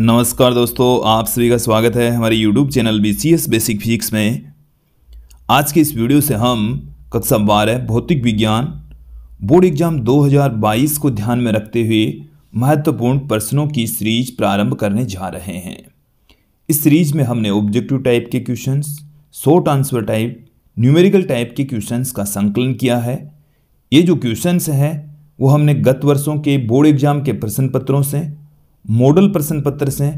नमस्कार दोस्तों आप सभी का स्वागत है हमारे YouTube channel B C S basic physics में आज के इस वीडियो से हम कक्षा बारह भौतिक विज्ञान बोर्ड एग्जाम 2022 को ध्यान में रखते हुए महत्वपूर्ण प्रश्नों की सीरीज प्रारंभ करने जा रहे हैं इस सीरीज में हमने ऑब्जेक्टिव टाइप के question short answer type numerical type के क्वेश्चन का संकलन किया है ये जो क्वेश्चन हैं वो हमने गत वर्षों के बोर्ड एग्जाम के प्रश्न पत्रों से मॉडल प्रश्न पत्र से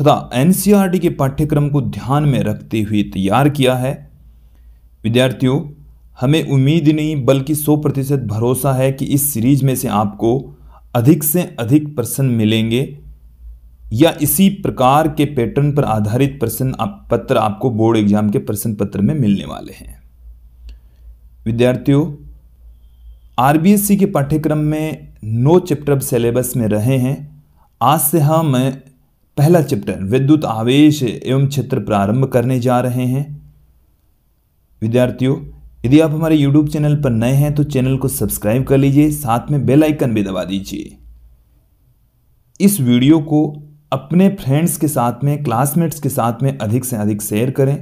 तथा एनसीईआरटी e के पाठ्यक्रम को ध्यान में रखते हुए तैयार किया है विद्यार्थियों हमें उम्मीद नहीं बल्कि 100 प्रतिशत भरोसा है कि इस सीरीज में से आपको अधिक से अधिक प्रश्न मिलेंगे या इसी प्रकार के पैटर्न पर आधारित प्रश्न आप पत्र आपको बोर्ड एग्जाम के प्रश्न पत्र में मिलने वाले हैं विद्यार्थियों आरबीएससी के पाठ्यक्रम में नौ चैप्टर सिलेबस में रहे हैं आज से हम हाँ, पहला चैप्टर विद्युत आवेश एवं क्षेत्र प्रारंभ करने जा रहे हैं विद्यार्थियों यदि आप हमारे YouTube चैनल पर नए हैं तो चैनल को सब्सक्राइब कर लीजिए साथ में बेल आइकन भी दबा दीजिए इस वीडियो को अपने फ्रेंड्स के साथ में क्लासमेट्स के साथ में अधिक से अधिक शेयर करें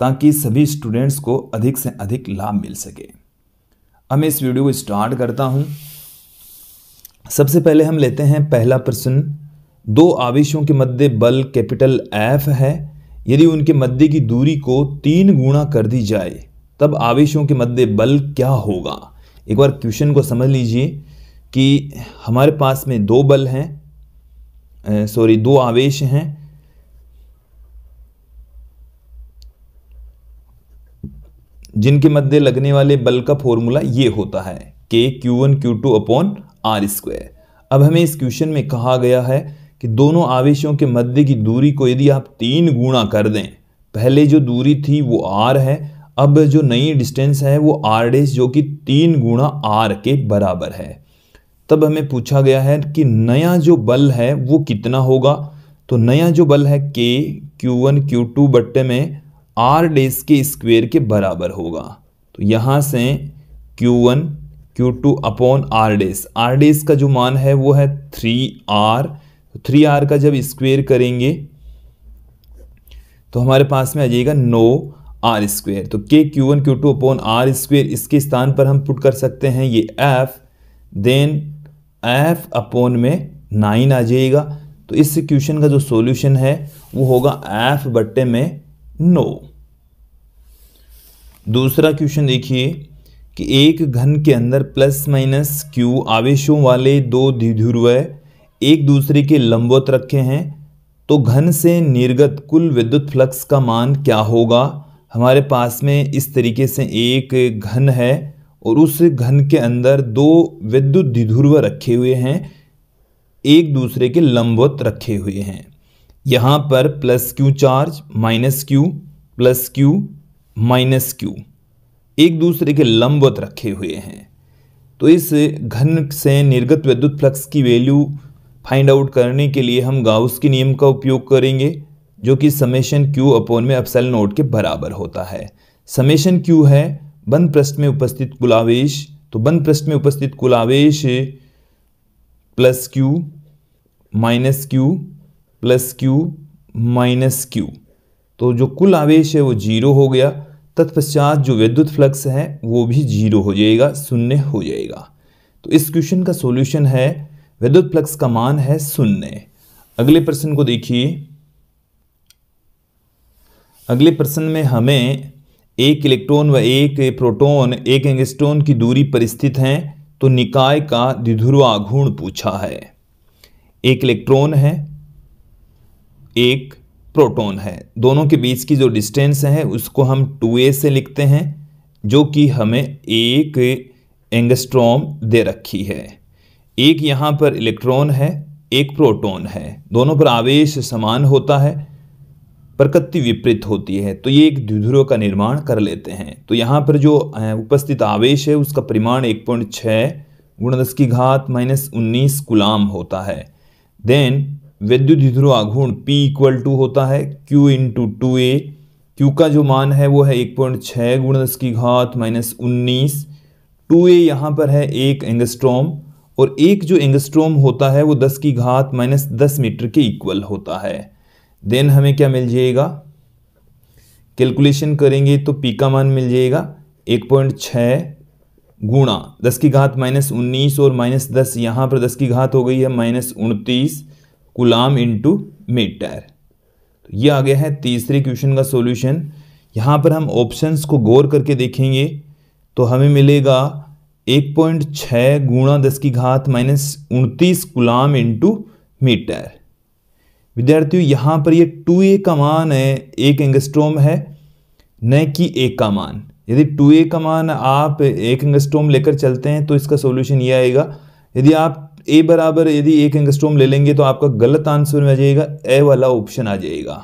ताकि सभी स्टूडेंट्स को अधिक से अधिक लाभ मिल सके अब मैं इस वीडियो को स्टार्ट करता हूँ सबसे पहले हम लेते हैं पहला प्रश्न दो आवेशों के मध्य बल कैपिटल एफ है यदि उनके मध्य की दूरी को तीन गुणा कर दी जाए तब आवेशों के मध्य बल क्या होगा एक बार क्वेश्चन को समझ लीजिए कि हमारे पास में दो बल हैं सॉरी दो आवेश हैं जिनके मध्य लगने वाले बल का फॉर्मूला ये होता है के Q one Q two upon R square अब हमें इस क्वेश्चन में कहा गया है कि दोनों आवेशों के मध्य की दूरी को यदि आप तीन गुणा कर दें पहले जो दूरी थी वो आर है अब जो नई डिस्टेंस है वो आर डेस जो कि तीन गुणा आर के बराबर है तब हमें पूछा गया है कि नया जो बल है वो कितना होगा तो नया जो बल है के क्यू वन क्यू टू बट्टे में आर डेस के स्क्वेयर के बराबर होगा तो यहाँ से Q one Q two upon R dash R dash का जो मान है वो है थ्री आर थ्री आर का जब स्क्वेयर करेंगे तो हमारे पास में आ जाएगा नो आर स्क्वेयर तो K Q one Q two upon R square इसके स्थान पर हम पुट कर सकते हैं ये एफ देन एफ अपॉन में नाइन आ जाएगा तो इस क्वेश्चन का जो सॉल्यूशन है वो होगा एफ बट्टे में नो दूसरा क्वेश्चन देखिए कि एक घन के अंदर प्लस माइनस क्यू आवेशों वाले दो द्विध्रुव एक दूसरे के लंबवत रखे हैं तो घन से निर्गत कुल विद्युत फ्लक्स का मान क्या होगा हमारे पास में इस तरीके से एक घन है और उस घन के अंदर दो विद्युत द्विध्रुव रखे हुए हैं एक दूसरे के लंबवत रखे हुए हैं यहाँ पर plus Q charge minus Q plus Q minus Q एक दूसरे के लंबवत रखे हुए हैं तो इस घन से निर्गत विद्युत फ्लक्स की वैल्यू फाइंड आउट करने के लिए हम गाउस के नियम का उपयोग करेंगे जो कि समेशन क्यू अपोन में अपसेल नोट के बराबर होता है समेशन क्यू है बंद पृष्ठ में उपस्थित कुलावेश तो बंद पृष्ठ में उपस्थित कुलावेश plus Q minus Q plus Q minus Q तो जो कुल आवेश है वो जीरो हो गया तत्पश्चात जो विद्युत फ्लक्स है वो भी जीरो हो जाएगा शून्य हो जाएगा तो इस क्वेश्चन का सॉल्यूशन है विद्युत फ्लक्स का मान है शून्य अगले प्रश्न को देखिए अगले प्रश्न में हमें एक इलेक्ट्रॉन व एक प्रोटॉन एक एंगस्टोन की दूरी पर स्थित हैं तो निकाय का द्विध्रुवा घूर्ण पूछा है एक इलेक्ट्रॉन है एक प्रोटोन है दोनों के बीच की जो डिस्टेंस है उसको हम टू ए से लिखते हैं जो कि हमें एक एंगस्ट्रॉम दे रखी है एक यहाँ पर इलेक्ट्रॉन है एक प्रोटोन है दोनों पर आवेश समान होता है प्रकृति विपरीत होती है तो ये एक द्विध्रुव का निर्माण कर लेते हैं तो यहाँ पर जो उपस्थित आवेश है उसका परिमाण एक पॉइंट छः गुण दस की घात माइनस उन्नीस गुलाम होता है देन विद्युत ध्रुव आघूर्ण P इक्वल टू होता है Q into two A Q का जो मान है वो है एक पॉइंट छः गुण दस की घात माइनस उन्नीस टू ए यहाँ पर है एक एंगस्ट्रोम और एक जो एंगस्ट्रोम होता है वो दस की घात माइनस दस मीटर के इक्वल होता है देन हमें क्या मिल जाएगा कैलकुलेशन करेंगे तो पी का मान मिल जाएगा एक पॉइंट छः गुणा दस की घात माइनस उन्नीस और माइनस दस यहाँ पर दस की घात हो गई है माइनस उनतीस गुलाम इंटू मिड टायर तो ये आ गया है तीसरे क्वेश्चन का सॉल्यूशन यहाँ पर हम ऑप्शंस को गौर करके देखेंगे तो हमें मिलेगा एक पॉइंट छः गुणा दस की घात माइनस उनतीस गुलाम इंटू मीटर विद्यार्थियों यहाँ पर ये टू ए का मान है एक एंगस्ट्रोम है न कि एक का मान यदि टू ए का मान आप एक एंगस्ट्रोम लेकर चलते हैं तो इसका सॉल्यूशन ये आएगा यदि आप ए बराबर यदि एक एंगस्ट्रोम ले लेंगे तो आपका गलत आंसर में आ जाएगा ए वाला ऑप्शन आ जाएगा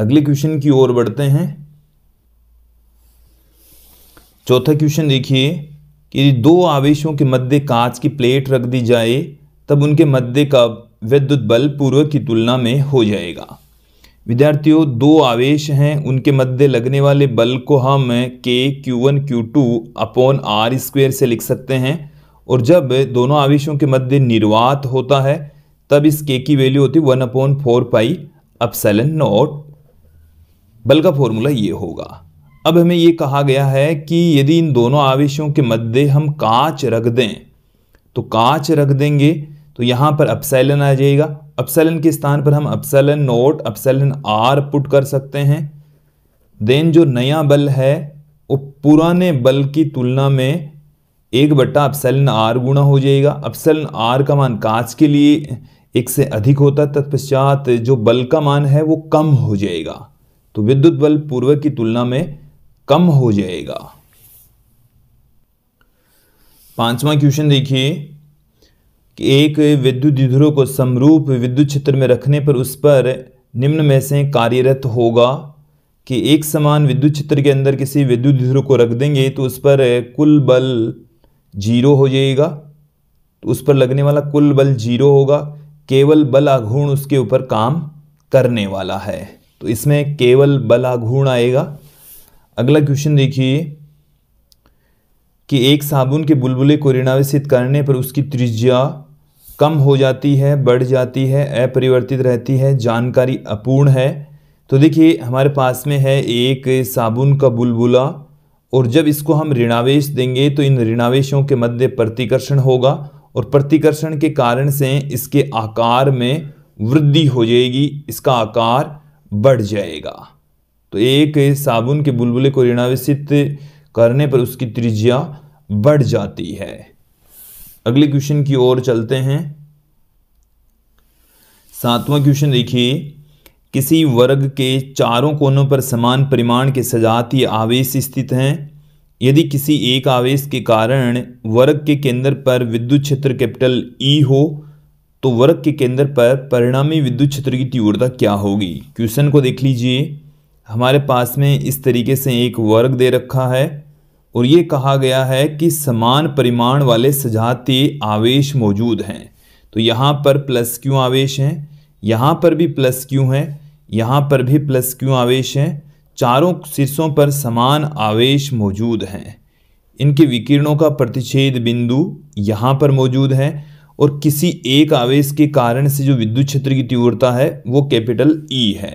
अगले क्वेश्चन की ओर बढ़ते हैं चौथा क्वेश्चन देखिए कि दो आवेशों के मध्य कांच की प्लेट रख दी जाए तब उनके मध्य का विद्युत बल पूर्व की तुलना में हो जाएगा विद्यार्थियों दो आवेश हैं उनके मध्य लगने वाले बल को हम K Q one Q two upon R square से लिख सकते हैं और जब दोनों आवेशों के मध्य निर्वात होता है तब इस के की वैल्यू होती है one upon four pi epsilon naught बल का फॉर्मूला ये होगा अब हमें ये कहा गया है कि यदि इन दोनों आवेशों के मध्य हम कांच रख दें तो कांच रख देंगे तो यहाँ पर अपसेलन आ जाएगा अपसेलन के स्थान पर हम epsilon naught epsilon R put कर सकते हैं देन जो नया बल है वो पुराने बल की तुलना में एक बट्टा अपसेलन आर गुणा हो जाएगा अपसेलन आर का मान कांच के लिए एक से अधिक होता है तत्पश्चात जो बल का मान है वो कम हो जाएगा तो विद्युत बल पूर्व की तुलना में कम हो जाएगा पांचवा क्वेश्चन देखिए कि एक विद्युत युद्धों को समरूप विद्युत क्षेत्र में रखने पर उस पर निम्न में से कार्यरत होगा कि एक समान विद्युत क्षेत्र के अंदर किसी विद्युत युद्ध को रख देंगे तो उस पर कुल बल जीरो हो जाएगा तो उस पर लगने वाला कुल बल जीरो होगा केवल बल आघूर्ण उसके ऊपर काम करने वाला है तो इसमें केवल बल आघूर्ण आएगा अगला क्वेश्चन देखिए कि एक साबुन के बुलबुले को ऋणावेशित करने पर उसकी त्रिज्या कम हो जाती है बढ़ जाती है अपरिवर्तित रहती है जानकारी अपूर्ण है तो देखिए हमारे पास में है एक साबुन का बुलबुला और जब इसको हम ऋणावेश देंगे तो इन ऋणावेशों के मध्य प्रतिकर्षण होगा और प्रतिकर्षण के कारण से इसके आकार में वृद्धि हो जाएगी इसका आकार बढ़ जाएगा तो एक साबुन के बुलबुले को ऋणावेशित करने पर उसकी त्रिज्या बढ़ जाती है अगले क्वेश्चन की ओर चलते हैं सातवां क्वेश्चन देखिए किसी वर्ग के चारों कोनों पर समान परिमाण के सजातीय आवेश स्थित हैं यदि किसी एक आवेश के कारण वर्ग के केंद्र पर विद्युत क्षेत्र कैपिटल ई e हो तो वर्ग के केंद्र पर परिणामी विद्युत क्षेत्र की तीव्रता क्या होगी क्वेश्चन को देख लीजिए हमारे पास में इस तरीके से एक वर्ग दे रखा है और ये कहा गया है कि समान परिमाण वाले सजातीय आवेश मौजूद हैं तो यहाँ पर प्लस क्यों आवेश हैं यहाँ पर भी प्लस क्यों हैं यहाँ पर भी प्लस क्यू आवेश हैं चारों शीर्षों पर समान आवेश मौजूद हैं इनके विकिरणों का प्रतिच्छेद बिंदु यहाँ पर मौजूद है और किसी एक आवेश के कारण से जो विद्युत क्षेत्र की तीव्रता है वो कैपिटल ई e है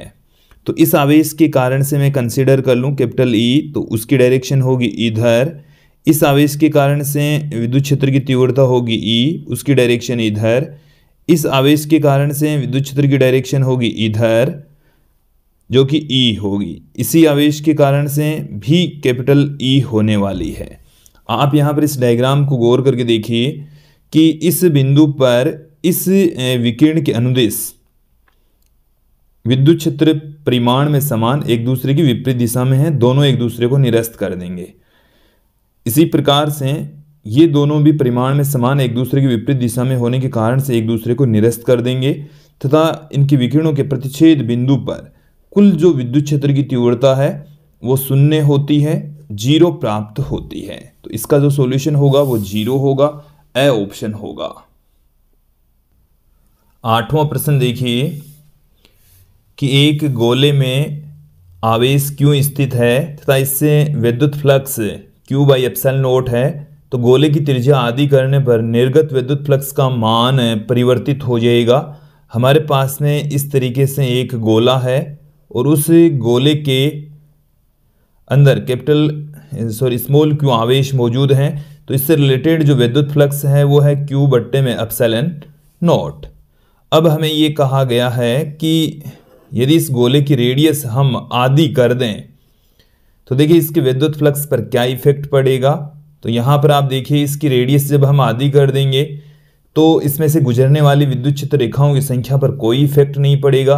तो इस आवेश के कारण से मैं कंसिडर कर लूँ कैपिटल ई e, तो उसकी डायरेक्शन होगी इधर इस आवेश के कारण से विद्युत क्षेत्र की तीव्रता होगी ई e, उसकी डायरेक्शन इधर इस आवेश के कारण से विद्युत क्षेत्र की डायरेक्शन होगी इधर जो कि ई होगी इसी आवेश के कारण से भी कैपिटल ई होने वाली है आप यहाँ पर इस डायग्राम को गौर करके देखिए कि इस बिंदु पर इस विकिरण के अनुदेश विद्युत क्षेत्र परिमाण में समान एक दूसरे की विपरीत दिशा में है दोनों एक दूसरे को निरस्त कर देंगे इसी प्रकार से ये दोनों भी परिमाण में समान एक दूसरे की विपरीत दिशा में होने के कारण से एक दूसरे को निरस्त कर देंगे तथा इनके विकिरणों के प्रतिच्छेद बिंदु पर कुल जो विद्युत क्षेत्र की तीव्रता है वो शून्य होती है जीरो प्राप्त होती है तो इसका जो सॉल्यूशन होगा वो जीरो होगा ए ऑप्शन होगा आठवां प्रश्न देखिए कि एक गोले में आवेश क्यों स्थित है तथा इससे विद्युत flux Q by epsilon naught है तो गोले की त्रिज्या आदि करने पर निर्गत विद्युत फ्लक्स का मान परिवर्तित हो जाएगा हमारे पास में इस तरीके से एक गोला है और उस गोले के अंदर कैपिटल सॉरी स्मॉल क्यू आवेश मौजूद हैं तो इससे रिलेटेड जो विद्युत फ्लक्स है वो है क्यू बट्टे में अपसेलन नॉट अब हमें ये कहा गया है कि यदि इस गोले की रेडियस हम आदि कर दें तो देखिए इसके विद्युत फ्लक्स पर क्या इफेक्ट पड़ेगा तो यहाँ पर आप देखिए इसकी रेडियस जब हम आदि कर देंगे तो इसमें से गुजरने वाली विद्युत चित्र रेखाओं की संख्या पर कोई इफेक्ट नहीं पड़ेगा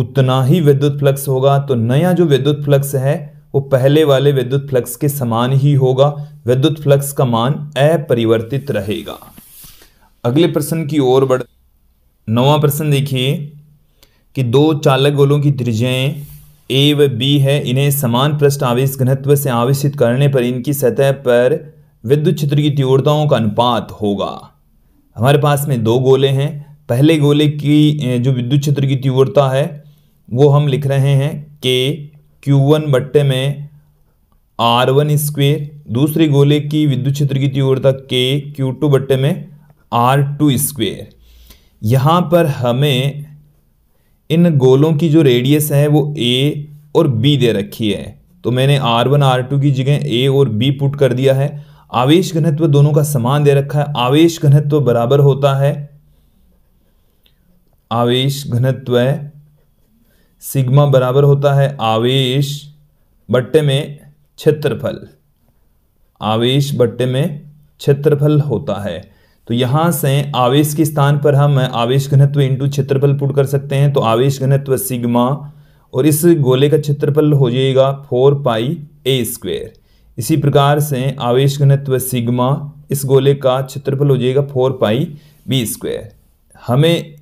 उतना ही विद्युत फ्लक्स होगा तो नया जो विद्युत फ्लक्स है वो पहले वाले विद्युत फ्लक्स के समान ही होगा विद्युत फ्लक्स का मान अपरिवर्तित रहेगा अगले प्रश्न की ओर बढ़ नवा प्रश्न देखिए कि दो चालक गोलों की त्रिज्याएं ए व बी है इन्हें समान पृष्ठ आवेश घनत्व से आवेशित करने पर इनकी सतह पर विद्युत क्षेत्र की तीव्रताओं का अनुपात होगा हमारे पास में दो गोले हैं पहले गोले की जो विद्युत क्षेत्र की तीव्रता है वो हम लिख रहे हैं के क्यू वन बट्टे में आर वन स्क्वेयर दूसरे गोले की विद्युत क्षेत्र की तीव्रता के क्यू टू बट्टे में आर टू स्क्वेयर यहाँ पर हमें इन गोलों की जो रेडियस है वो ए और बी दे रखी है तो मैंने आर वन आर टू की जगह ए और बी पुट कर दिया है आवेश घनत्व दोनों का समान दे रखा है आवेश घनत्व बराबर होता है आवेश घनत्व सिग्मा बराबर होता है आवेश बट्टे में क्षेत्रफल आवेश बट्टे में क्षेत्रफल होता है तो यहाँ से आवेश के स्थान पर हम आवेश घनत्व इंटू क्षेत्रफल पुट कर सकते हैं तो आवेश घनत्व सिग्मा और इस गोले का क्षेत्रफल हो जाएगा फोर पाई ए स्क्वेयर इसी प्रकार से आवेश घनत्व सिग्मा इस गोले का क्षेत्रफल हो जाएगा फोर पाई बी स्क्वेयर हमें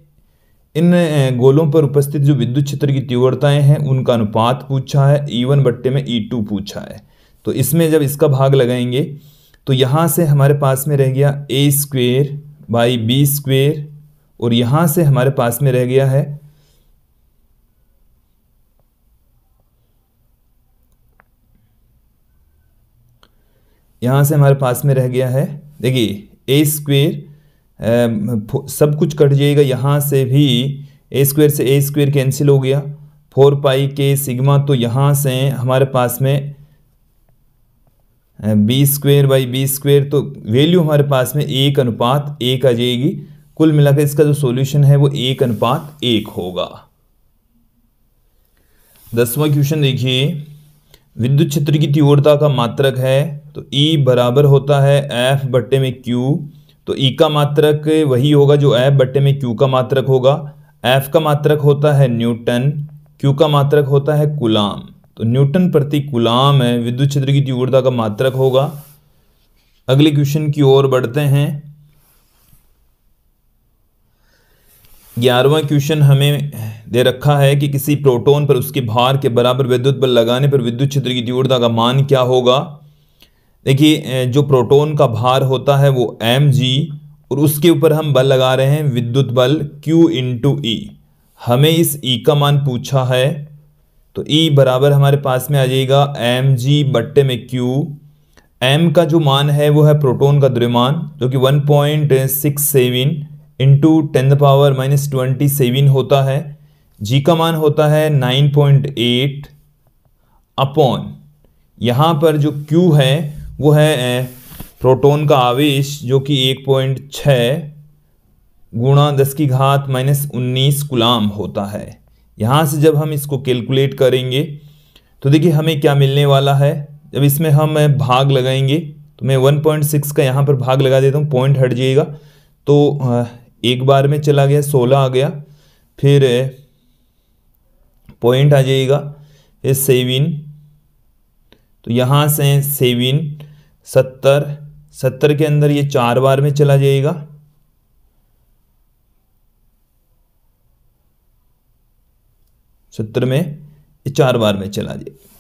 इन गोलों पर उपस्थित जो विद्युत क्षेत्र की तीव्रताएं हैं उनका अनुपात पूछा है ई e वन बट्टे में ई e टू पूछा है तो इसमें जब इसका भाग लगाएंगे तो यहाँ से हमारे पास में रह गया A square by B square और यहाँ से हमारे पास में रह गया है यहाँ से हमारे पास में रह गया है देखिए ए स्क्वेयर सब कुछ कट जाएगा यहाँ से भी ए स्क्वेयर से ए स्क्वेयर कैंसिल हो गया फोर पाई के सिग्मा तो यहाँ से हमारे पास में B square by B square तो वैल्यू हमारे पास में एक अनुपात एक आ जाएगी कुल मिलाकर इसका जो सॉल्यूशन है वो एक अनुपात एक होगा दसवां क्वेश्चन देखिए विद्युत क्षेत्र की तीव्रता का मात्रक है तो ई e बराबर होता है एफ बट्टे में क्यू तो ई e का मात्रक वही होगा जो एफ बट्टे में क्यू का मात्रक होगा एफ का मात्रक होता है न्यूटन क्यू का मात्रक होता है कुलाम तो न्यूटन प्रति कुलाम है विद्युत क्षेत्र की तीव्रता का मात्रक होगा अगले क्वेश्चन की ओर बढ़ते हैं ग्यारहवा क्वेश्चन हमें दे रखा है कि किसी प्रोटॉन पर उसके भार के बराबर विद्युत बल लगाने पर विद्युत क्षेत्र की तीव्रता का मान क्या होगा देखिए जो प्रोटॉन का भार होता है वो एम जी और उसके ऊपर हम बल लगा रहे हैं विद्युत बल Q टू ई e। हमें इस ई e का मान पूछा है तो ई e बराबर हमारे पास में आ जाएगा एम जी बट्टे में Q एम का जो मान है वो है प्रोटॉन का द्रव्यमान जो कि 1.67 point six seven into ten power minus twenty seven होता है जी का मान होता है 9.8 अपॉन यहाँ पर जो Q है वो है प्रोटोन का आवेश जो कि एक पॉइंट छ गुणा दस की घात माइनस उन्नीस गुलाम होता है यहाँ से जब हम इसको कैलकुलेट करेंगे तो देखिए हमें क्या मिलने वाला है जब इसमें हम भाग लगाएंगे तो मैं वन पॉइंट सिक्स का यहाँ पर भाग लगा देता हूँ पॉइंट हट जाएगा तो एक बार में चला गया सोलह आ गया फिर पॉइंट आ जाएगा फिर सेविन तो यहाँ से सेविन सत्तर सत्तर के अंदर ये चार बार में चला जाएगा सत्तर में ये चार बार में चला जाएगा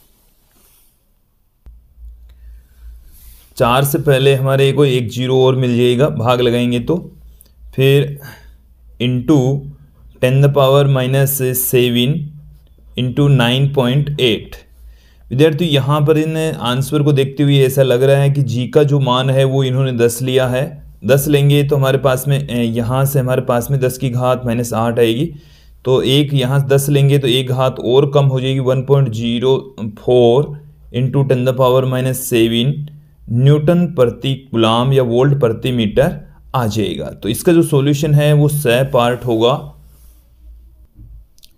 चार से पहले हमारे को एक जीरो और मिल जाएगा भाग लगाएंगे तो फिर into ten the power minus seven into nine point eight विद्यार्थी यहाँ पर इन आंसर को देखते हुए ऐसा लग रहा है कि जी का जो मान है वो इन्होंने दस लिया है दस लेंगे तो हमारे पास में यहाँ से हमारे पास में दस की घात माइनस आठ आएगी तो एक यहाँ दस लेंगे तो एक घात और कम हो जाएगी one point zero four into ten the power minus seven newton प्रति गुलाम या वोल्ट प्रति मीटर आ जाएगा तो इसका जो सोल्यूशन है वो सह पार्ट होगा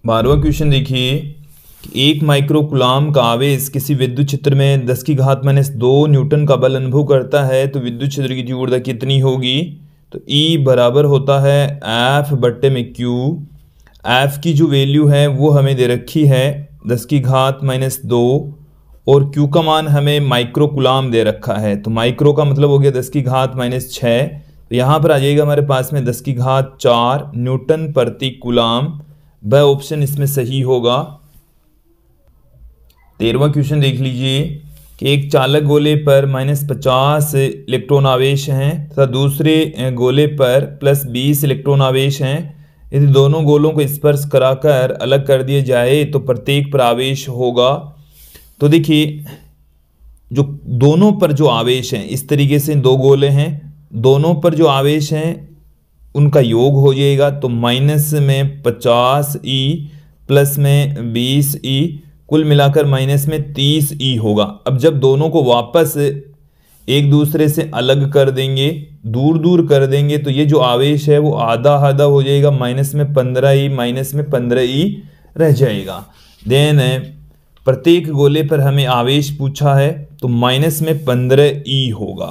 बारहवा क्वेश्चन देखिए एक माइक्रो का आवेश किसी विद्युत क्षेत्र में दस की घात माइनस दो न्यूटन का बल अनुभव करता है तो विद्युत क्षेत्र की तीव्रता कितनी होगी तो ई e बराबर होता है एफ बट्टे में क्यू एफ़ की जो वैल्यू है वो हमें दे रखी है दस की घात माइनस दो और क्यू का मान हमें माइक्रो दे रखा है तो माइक्रो का मतलब हो गया दस की घात माइनस छः तो यहाँ पर आ जाएगा हमारे पास में दस की घात चार न्यूटन प्रति गुलाम वह ऑप्शन इसमें सही होगा तेरवा क्वेश्चन देख लीजिए कि एक चालक गोले पर माइनस पचास इलेक्ट्रॉन आवेश हैं तथा दूसरे गोले पर प्लस बीस इलेक्ट्रॉन आवेश हैं यदि दोनों गोलों को स्पर्श कराकर अलग कर दिया जाए तो प्रत्येक पर आवेश होगा तो देखिए जो दोनों पर जो आवेश हैं इस तरीके से दो गोले हैं दोनों पर जो आवेश हैं उनका योग हो जाएगा तो माइनस में पचास ई प्लस में बीस ई कुल मिलाकर माइनस में तीस ई होगा अब जब दोनों को वापस एक दूसरे से अलग कर देंगे दूर दूर कर देंगे तो ये जो आवेश है वो आधा आधा हो जाएगा माइनस में पंद्रह ई माइनस में पंद्रह ई रह जाएगा देन प्रत्येक गोले पर हमें आवेश पूछा है तो माइनस में पंद्रह ई होगा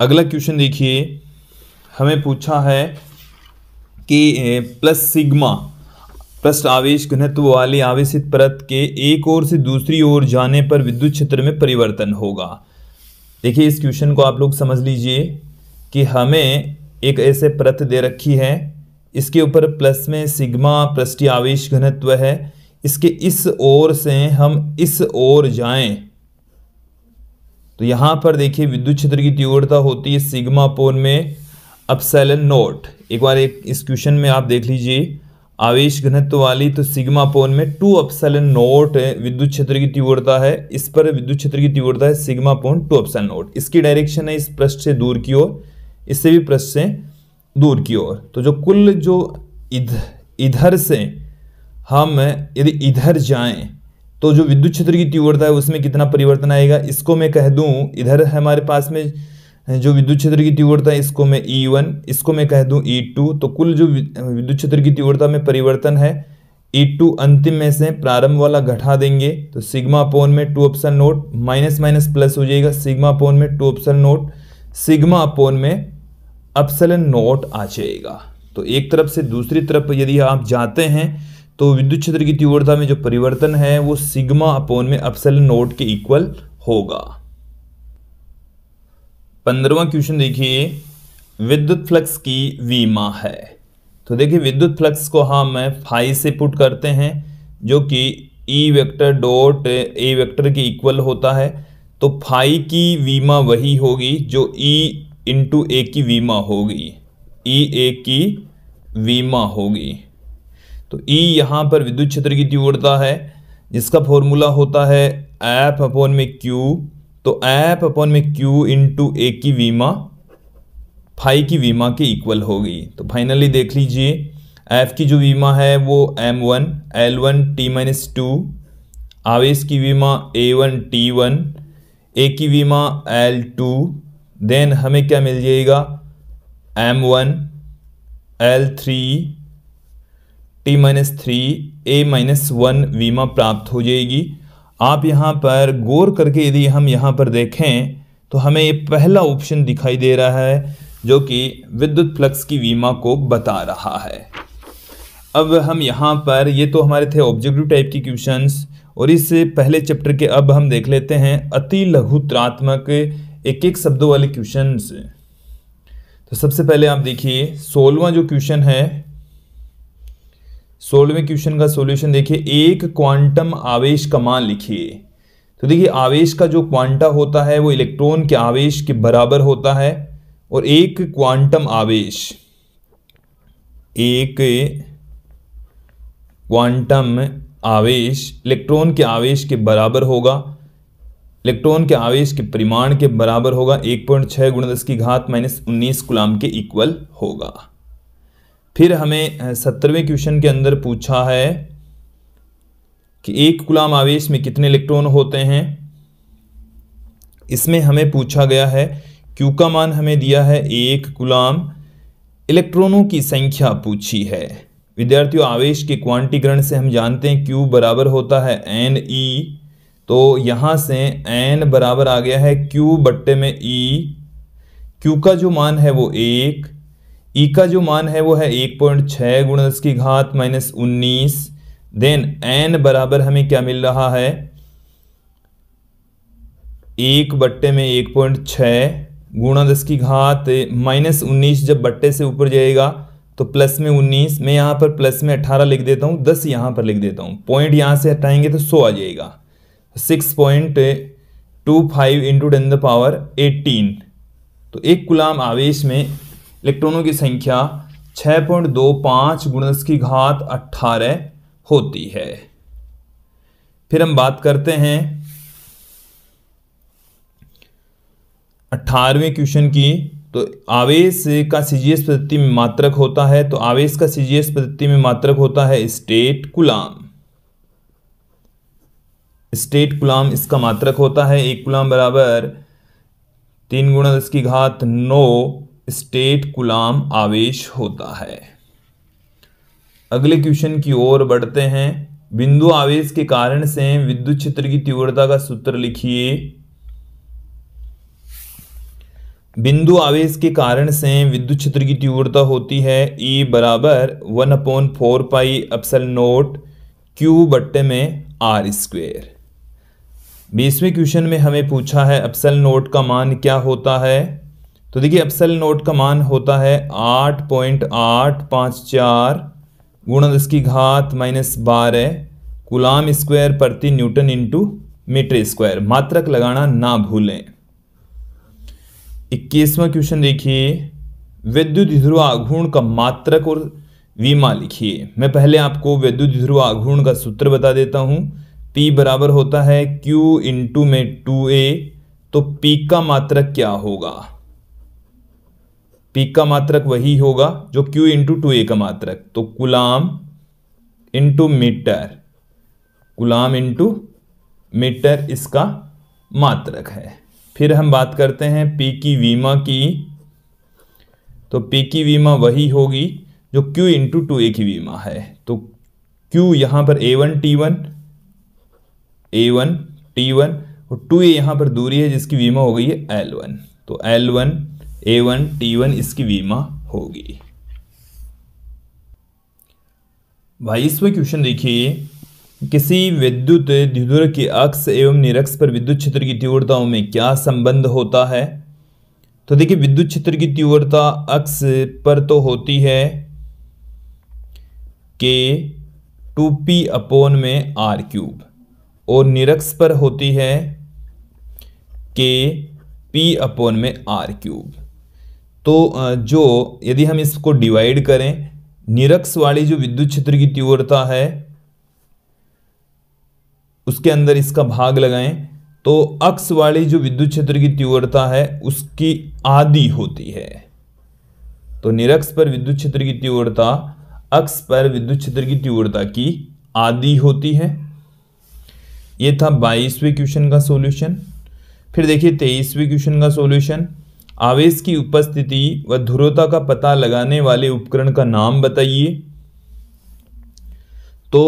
अगला क्वेश्चन देखिए हमें पूछा है कि प्लस सिग्मा पृष्ठ आवेश घनत्व वाली आवेशित परत के एक ओर से दूसरी ओर जाने पर विद्युत क्षेत्र में परिवर्तन होगा देखिए इस क्वेश्चन को आप लोग समझ लीजिए कि हमें एक ऐसे परत दे रखी है इसके ऊपर प्लस में सिग्मा पृष्ठी आवेश घनत्व है इसके इस ओर से हम इस ओर जाएं तो यहाँ पर देखिए विद्युत क्षेत्र की तीव्रता होती है सिग्मा पोन में अपसेलन नोट एक बार एक इस क्वेश्चन में आप देख लीजिए आवेश घनत्व वाली तो सिग्मा पोन में टू अपसल नोट विद्युत क्षेत्र की तीव्रता है इस पर विद्युत क्षेत्र की तीव्रता है sigma upon two epsilon naught इसकी डायरेक्शन है इस प्रश्न से दूर की ओर इससे भी प्रश्न से दूर की ओर तो जो कुल जो इधर इधर से हम यदि इधर जाएं तो जो विद्युत क्षेत्र की तीव्रता है उसमें कितना परिवर्तन आएगा इसको मैं कह दूं इधर हमारे पास में जो विद्युत क्षेत्र की तीव्रता इसको मैं ई e वन इसको मैं कह दूं ई e टू तो कुल जो विद्युत क्षेत्र की तीव्रता में परिवर्तन है ई e टू अंतिम में से प्रारंभ वाला घटा देंगे तो सिग्मा अपोन में two epsilon naught minus minus plus हो जाएगा सिग्मा अपोन में two epsilon naught sigma upon में अपसलन नोट आ जाएगा तो एक तरफ से दूसरी तरफ यदि आप जाते हैं तो विद्युत क्षेत्र की तीव्रता में जो परिवर्तन है वो सिग्मा अपोन में अपसलन नोट के इक्वल होगा पंद्रवा क्वेश्चन देखिए विद्युत फ्लक्स की वीमा है तो देखिए विद्युत फ्लक्स को हम हाँ फाइव से पुट करते हैं जो कि E e vector dot A vector के इक्वल होता है तो फाई की वीमा वही होगी जो ई इंटू ए की वीमा होगी ई e, ए की वीमा होगी तो ई e यहाँ पर विद्युत क्षेत्र की तीव्रता है जिसका फॉर्मूला होता है एफ अपॉन में क्यू तो ऐप अपॉन में क्यू इंटू ए की वीमा फाई की वीमा के इक्वल हो गई तो फाइनली देख लीजिए एफ की जो वीमा है वो M one L one T minus two आवेश की वीमा A one T one A की वीमा एल टू देन हमें क्या मिल जाएगा M one L three T minus three A minus one वीमा प्राप्त हो जाएगी आप यहाँ पर गौर करके यदि हम यहाँ पर देखें तो हमें ये पहला ऑप्शन दिखाई दे रहा है जो कि विद्युत फ्लक्स की वीमा को बता रहा है अब हम यहाँ पर ये तो हमारे थे ऑब्जेक्टिव टाइप के क्वेश्चंस और इस पहले चैप्टर के अब हम देख लेते हैं अति लघुत्रात्मक एक एक शब्दों वाले क्वेश्चंस तो सबसे पहले आप देखिए सोलवा जो क्वेश्चन है सोलहवें क्वेश्चन का सॉल्यूशन देखिए एक क्वांटम आवेश का मान लिखिए तो देखिए आवेश का जो क्वांटा होता है वो इलेक्ट्रॉन के आवेश के बराबर होता है और एक क्वांटम आवेश एक क्वांटम आवेश इलेक्ट्रॉन के आवेश के बराबर होगा इलेक्ट्रॉन के आवेश के परिमाण के बराबर होगा एक पॉइंट छः गुण दस की घात माइनस उन्नीस गुलाम के इक्वल होगा फिर हमें सत्तरवें क्वेश्चन के अंदर पूछा है कि एक गुलाम आवेश में कितने इलेक्ट्रॉन होते हैं इसमें हमें पूछा गया है क्यू का मान हमें दिया है एक गुलाम इलेक्ट्रॉनों की संख्या पूछी है विद्यार्थियों आवेश के क्वांटीकरण से हम जानते हैं क्यू बराबर होता है एन ई तो यहाँ से एन बराबर आ गया है क्यू बट्टे में ई क्यू का जो मान है वो एक ई e का जो मान है वो है एक पॉइंट छः गुण दस की घात माइनस उन्नीस देन एन बराबर हमें क्या मिल रहा है एक बट्टे में एक पॉइंट छः गुणा दस की घात माइनस उन्नीस जब बट्टे से ऊपर जाएगा तो प्लस में उन्नीस मैं यहाँ पर प्लस में अठारह लिख देता हूँ दस यहाँ पर लिख देता हूँ पॉइंट यहाँ से हटाएंगे तो सौ आ जाएगा six point two five into ten the power eighteen तो एक गुलाम आवेश में इलेक्ट्रॉनों की संख्या 6.25 पॉइंट दो पांच की घात 18 होती है फिर हम बात करते हैं 18वें क्वेश्चन की तो आवेश का सीजीएस पद्धति में मात्रक होता है तो आवेश का सीजीएस पद्धति में मात्रक होता है स्टेट कुलाम स्टेट कुलाम इसका मात्रक होता है एक कुलाम बराबर तीन गुणा दस की घात नौ स्टेट गुलाम आवेश होता है अगले क्वेश्चन की ओर बढ़ते हैं बिंदु आवेश के कारण से विद्युत क्षेत्र की तीव्रता का सूत्र लिखिए बिंदु आवेश के कारण से विद्युत क्षेत्र की तीव्रता होती है E बराबर one upon four pi epsilon naught Q बट्टे में आर स्क्वेयर बीसवें क्वेश्चन में हमें पूछा है अपसल नोट का मान क्या होता है तो देखिए अपसेल नोट का मान होता है आठ पॉइंट आठ पाँच चार गुणन इसकी घात माइनस बारह गुलाम स्क्वायर प्रति न्यूटन इंटू मीटर स्क्वायर मात्रक लगाना ना भूलें इक्कीसवा क्वेश्चन देखिए विद्युत ध्रुव आघूर्ण का मात्रक और वीमा लिखिए मैं पहले आपको विद्युत ध्रुव आघूर्ण का सूत्र बता देता हूँ P बराबर होता है Q इंटू में 2A तो P का मात्रक क्या होगा पी का मात्रक वही होगा जो Q इंटू टू ए का मात्रक तो coulomb into metre coulomb into metre इसका मात्रक है फिर हम बात करते हैं पी की वीमा की तो पी की वीमा वही होगी जो Q इंटू टू ए की वीमा है तो Q यहां पर A one T one A one T one और टू ए यहां पर दूरी है जिसकी वीमा हो गई है एल वन तो L one A one T one इसकी बीमा होगी भाई इसमें क्वेश्चन देखिए किसी विद्युत द्विध्रुव के अक्ष एवं निरक्ष पर विद्युत क्षेत्र की तीव्रताओं में क्या संबंध होता है तो देखिए विद्युत क्षेत्र की तीव्रता अक्ष पर तो होती है के टू पी अपोन में आर क्यूब और निरक्ष पर होती है के पी अपोन में आर क्यूब तो जो यदि हम इसको डिवाइड करें निरक्ष वाली जो विद्युत क्षेत्र की तीव्रता है उसके अंदर इसका भाग लगाएं तो अक्स वाली जो विद्युत क्षेत्र की तीव्रता है उसकी आधी होती है तो निरक्ष पर विद्युत क्षेत्र की तीव्रता अक्स पर विद्युत क्षेत्र की तीव्रता की आधी होती है यह था बाईसवें क्वेश्चन का सॉल्यूशन फिर देखिए तेईसवें क्वेश्चन का सॉल्यूशन आवेश की उपस्थिति व ध्रुवता का पता लगाने वाले उपकरण का नाम बताइए तो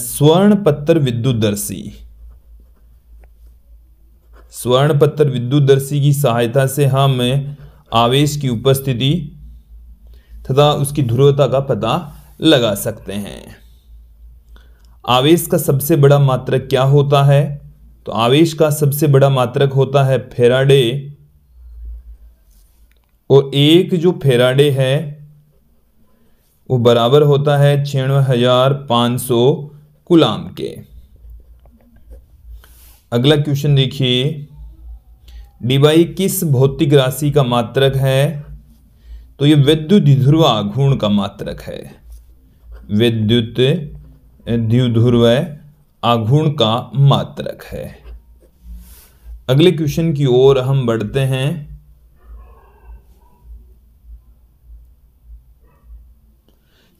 स्वर्ण पत्थर विद्युतदर्शी स्वर्ण पत्थर विद्युतदर्शी की सहायता से हम आवेश की उपस्थिति तथा उसकी ध्रुवता का पता लगा सकते हैं आवेश का सबसे बड़ा मात्रक क्या होता है तो आवेश का सबसे बड़ा मात्रक होता है फेराडे और एक जो फेराडे है वो बराबर होता है छियानवे हजार पांच सौ गुलाम के अगला क्वेश्चन देखिए डीवाई किस भौतिक राशि का मात्रक है तो ये विद्युत ध्रुव आघूर्ण का मात्रक है विद्युत ध्रुव आघूर्ण का मात्रक है अगले क्वेश्चन की ओर हम बढ़ते हैं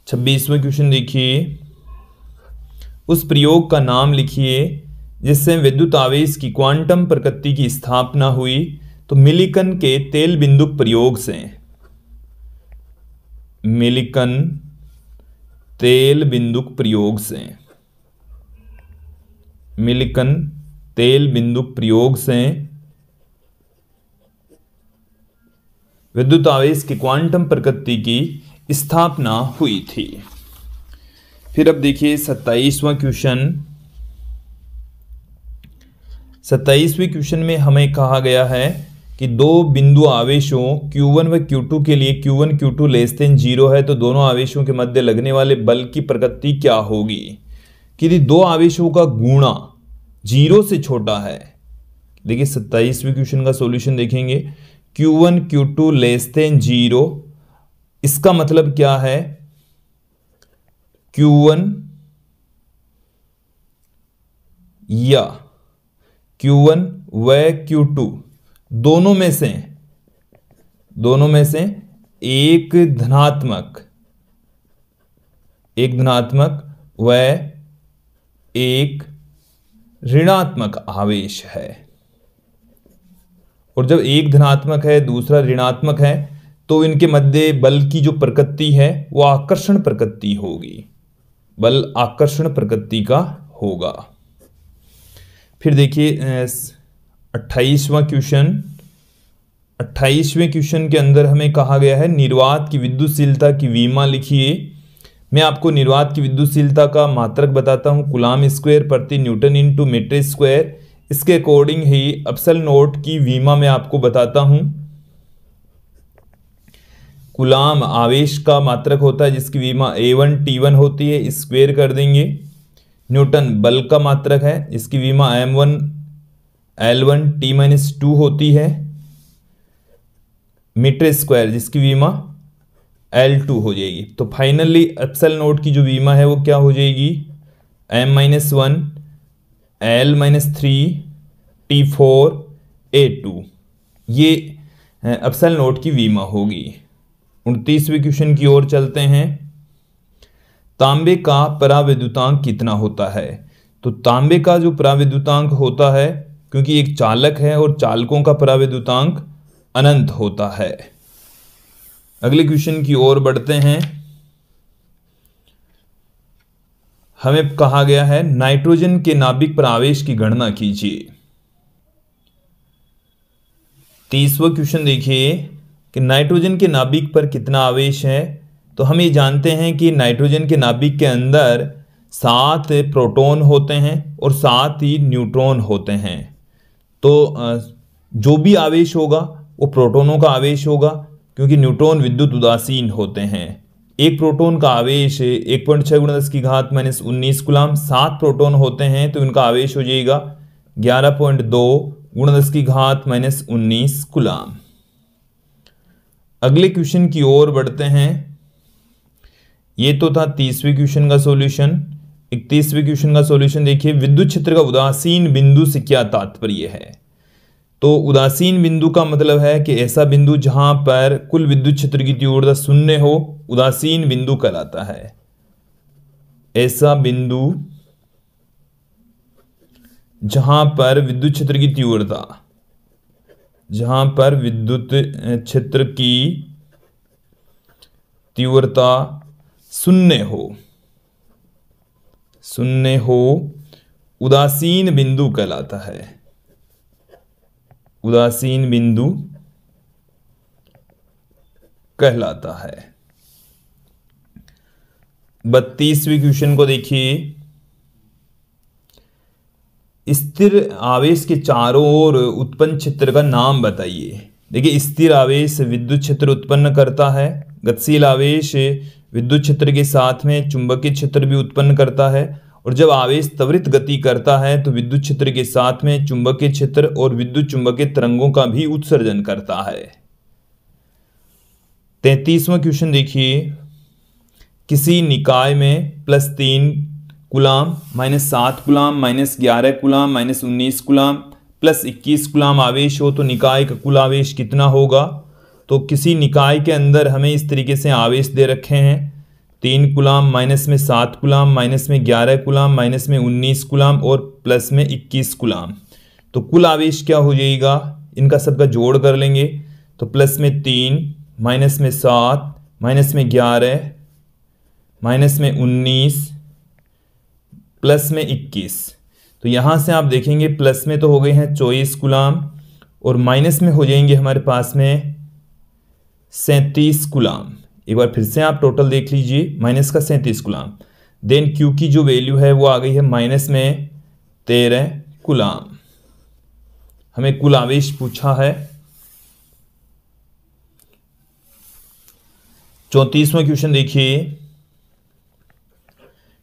छब्बीसवें क्वेश्चन देखिए उस प्रयोग का नाम लिखिए जिससे विद्युत आवेश की क्वांटम प्रकृति की स्थापना हुई तो मिलिकन के तेल बिंदु प्रयोग से मिलिकन तेल बिंदुक प्रयोग से मिलिकन तेल बिंदु प्रयोग से विद्युत आवेश की क्वांटम प्रकृति की स्थापना हुई थी फिर अब देखिए सत्ताईसवां क्वेश्चन सत्ताईसवें क्वेश्चन में हमें कहा गया है कि दो बिंदु आवेशों Q1 व Q2 के लिए Q1 Q2 less than zero है तो दोनों आवेशों के मध्य लगने वाले बल की प्रगति क्या होगी यदि दो आवेशों का गुणा जीरो से छोटा है देखिए सत्ताईसवें क्वेश्चन का सॉल्यूशन देखेंगे Q1 Q2 less than zero इसका मतलब क्या है Q1 या Q1 व Q2 दोनों में से दोनों में से एक धनात्मक एक धनात्मक व एक ऋणात्मक आवेश है और जब एक धनात्मक है दूसरा ऋणात्मक है तो इनके मध्य बल की जो प्रकृति है वो आकर्षण प्रकृति होगी बल आकर्षण प्रकृति का होगा फिर देखिए अट्ठाईसवां क्वेश्चन अट्ठाईसवें क्वेश्चन के अंदर हमें कहा गया है निर्वात की विद्युतशीलता की वीमा लिखिए मैं आपको निर्वात की विद्युतशीलता का मात्रक बताता हूँ गुलाम स्क्वायर प्रति न्यूटन इनटू मीटर स्क्वायर इसके अकॉर्डिंग ही अप्सल नोट की वीमा मैं आपको बताता हूँ कुलाम आवेश का मात्रक होता है जिसकी विमा ए वन टी वन होती है स्क्वेयर कर देंगे न्यूटन बल का मात्रक है इसकी विमा M one L one T minus two होती है मीटर स्क्वायर जिसकी बीमा एल टू हो जाएगी तो फाइनली एप्सल नोट की जो बीमा है वो क्या हो जाएगी M minus one L minus three T four A two ये एप्सल नोट की बीमा होगी उनतीसवें क्वेश्चन की ओर चलते हैं तांबे का पराविद्युतांक कितना होता है तो तांबे का जो पराविद्युतांक होता है क्योंकि एक चालक है और चालकों का पराविद्युतांक अनंत होता है अगले क्वेश्चन की ओर बढ़ते हैं हमें कहा गया है नाइट्रोजन के नाभिक आवेश की गणना कीजिए तीसवा क्वेश्चन देखिए कि नाइट्रोजन के नाभिक पर कितना आवेश है तो हम ये जानते हैं कि नाइट्रोजन के नाभिक के अंदर सात प्रोटॉन होते हैं और सात ही न्यूट्रॉन होते हैं तो जो भी आवेश होगा वो प्रोटॉनों का आवेश होगा क्योंकि न्यूट्रॉन विद्युत उदासीन होते हैं एक प्रोटॉन का आवेश एक पॉइंट छः गुणा दस की घात माइनस उन्नीस गुलाम सात प्रोटोन होते हैं तो इनका आवेश हो जाएगा ग्यारह पॉइंट दो गुणा दस की घात माइनस उन्नीस गुलाम अगले क्वेश्चन की ओर बढ़ते हैं ये तो था तीसवें क्वेश्चन का सॉल्यूशन इकतीसवें क्वेश्चन का सॉल्यूशन देखिए विद्युत क्षेत्र का उदासीन बिंदु से क्या तात्पर्य है तो उदासीन बिंदु का मतलब है कि ऐसा बिंदु जहां पर कुल विद्युत क्षेत्र की तीव्रता शून्य हो उदासीन बिंदु कहलाता है ऐसा बिंदु जहां पर विद्युत क्षेत्र की तीव्रता जहां पर विद्युत क्षेत्र की तीव्रता शून्य हो शून्य हो उदासीन बिंदु कहलाता है उदासीन बिंदु कहलाता है बत्तीसवीं क्वेश्चन को देखिए स्थिर आवेश के चारों ओर उत्पन्न क्षेत्र का नाम बताइए देखिए स्थिर आवेश विद्युत क्षेत्र उत्पन्न करता है गतिशील आवेश विद्युत क्षेत्र के साथ में चुंबकीय क्षेत्र भी उत्पन्न करता है और जब आवेश त्वरित गति करता है तो विद्युत क्षेत्र के साथ में चुंबकीय क्षेत्र और विद्युत चुंबकीय तरंगों का भी उत्सर्जन करता है तैतीसवां क्वेश्चन देखिए किसी निकाय में प्लस तीन गुलाम माइनस सात गुलाम माइनस ग्यारह गुलाम माइनस उन्नीस गुलाम प्लस इक्कीस गुलाम आवेश हो तो निकाय का कुल आवेश कितना होगा तो किसी निकाय के अंदर हमें इस तरीके से आवेश दे रखे हैं तीन गुलाम माइनस में सात गुलाम माइनस में ग्यारह गुलाम माइनस में उन्नीस गुलाम और प्लस में इक्कीस गुलाम तो कुल आवेश क्या हो जाएगा इनका सबका जोड़ कर लेंगे तो प्लस में तीन माइनस में सात माइनस में ग्यारह माइनस में उन्नीस प्लस में इक्कीस तो यहाँ से आप देखेंगे प्लस में तो हो गए हैं चौबीस गुलाम और माइनस में हो जाएंगे हमारे पास में सैंतीस गुलाम एक बार फिर से आप टोटल देख लीजिए माइनस का सैंतीस गुलाम देन क्यू की जो वैल्यू है वो आ गई है माइनस में तेरह गुलाम हमें कुल आवेश पूछा है चौंतीसवा क्वेश्चन देखिए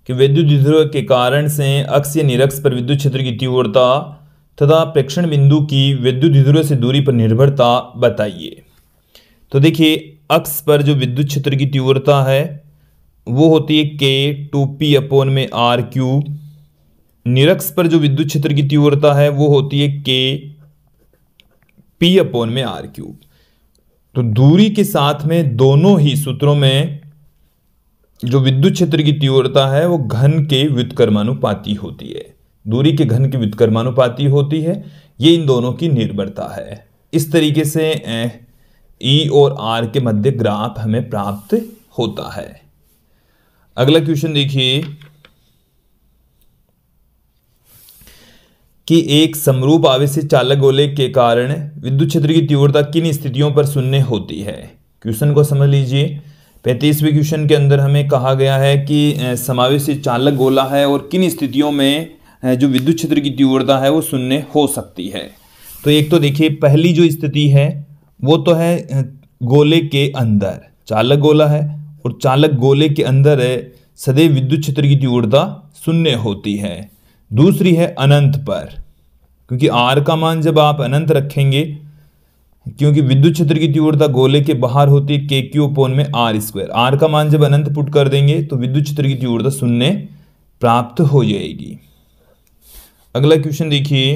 कि विद्युत विद्रोह के कारण से अक्ष या निरक्ष पर विद्युत क्षेत्र की तीव्रता तथा प्रेक्षण बिंदु की विद्युत विद्रोह से दूरी पर निर्भरता बताइए तो देखिए अक्ष पर जो विद्युत क्षेत्र की तीव्रता है वो होती है के टू पी अपोन में आर क्यू निरक्ष पर जो विद्युत क्षेत्र की तीव्रता है वो होती है के पी अपोन में आर क्यूब तो दूरी के साथ में दोनों ही सूत्रों में जो विद्युत क्षेत्र की तीव्रता है वो घन के व्युत्कर्मानुपाती होती है दूरी के घन की व्युत्कर्मानुपाती होती है ये इन दोनों की निर्भरता है इस तरीके से ई e और आर के मध्य ग्राफ हमें प्राप्त होता है अगला क्वेश्चन देखिए कि एक समरूप आवेश चालक गोले के कारण विद्युत क्षेत्र की तीव्रता किन स्थितियों पर शून्य होती है क्वेश्चन को समझ लीजिए पैंतीसवें क्वेश्चन के अंदर हमें कहा गया है कि समावेशी चालक गोला है और किन स्थितियों में जो विद्युत क्षेत्र की तीव्रता है वो शून्य हो सकती है तो एक तो देखिए पहली जो स्थिति है वो तो है गोले के अंदर चालक गोला है और चालक गोले के अंदर है सदैव विद्युत क्षेत्र की तीव्रता शून्य होती है दूसरी है अनंत पर क्योंकि आर का मान जब आप अनंत रखेंगे क्योंकि विद्युत क्षेत्र की तीव्रता गोले के बाहर होती है के क्यू पोन में आर स्क्वायर आर का मान जब अनंत पुट कर देंगे तो विद्युत क्षेत्र की तीव्रता शून्य प्राप्त हो जाएगी अगला क्वेश्चन देखिए